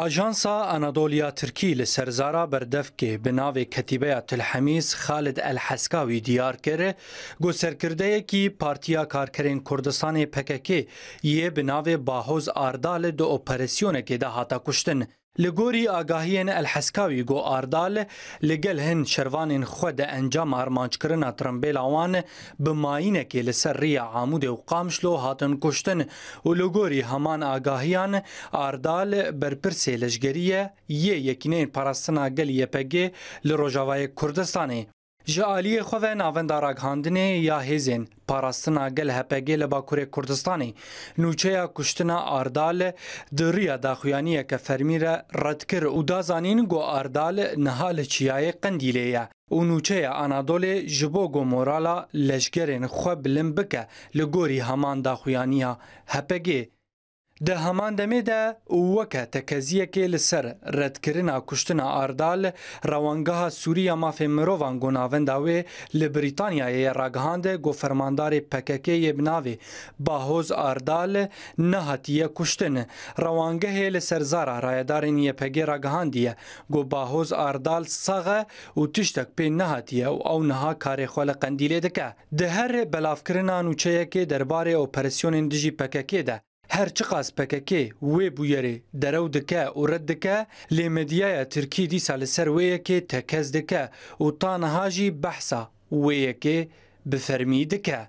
آژانسا ئەنادۆلیا ترکی لە سەرزارا بەردەفکێ بناوێ کەتیبەیە تلحەمیز خالد ئەلحەسکاوی دیار کرد گۆسەرکردەیەکی پارتیا کارکرین کوردستانی پەکەکێ یە بناوێ باهۆز ئاردا لە دو ئۆپەرسیۆنێکێدا هاتە کوشتن. لګوري آگاهین الحسکاوی گو آردال لګل هن شروانین خو د انجام ارمانچکرنا ترمبیل اوان به ماینه کې لسر ریا عمود او قامشلو هاتن کوشتن او لګوري همان آگاهیان آردال برپر سیلشګریه ی یکینین پاراستنا گل یپګ لروجاوای کوردستانه Ji aliyê xwe ve navenda raghandinê ya hêzên parastina gel hepegê li Bakurê Kurdistanê nûçeya kuştina Ardal di riya daxuyaniyeke fermî re red kir û da zanîn got Ardal niha li çiyayê Qendîlê ye û nûçeya Anadolê ji bo gomorala leşgerên xwe bilind bike li gorî heman daxuyaniya hepegê. د همان دمه ده وکه تکزیه کې لسر ردکرنا کوشتنا اردال روانګه سوریه مافه مروان ګناوند او ل بریتانیا یې راګهاند ګو فرماندار پککې یبناوي باهوز اردال نه هتیه کوشتن روانګه ل سرزار رایدارین یې پګې راګهاندې ګو باهوز اردال صغه او تشتک په نه هتیه او نه کار خل قندیله دکه د هر بلافکرنا نوچې کې دربارې اپریشن دجی پککې ده هرچی قاسپەکەکێ وێ بویەرێ دەرەو دکە و ڕەت دکە لێ مدیایە ترکی دیسا لەسەر وەیەکێ تەکەس دکە و تانەهاژی بەحسا وەیەکێ بفەرمی دکە.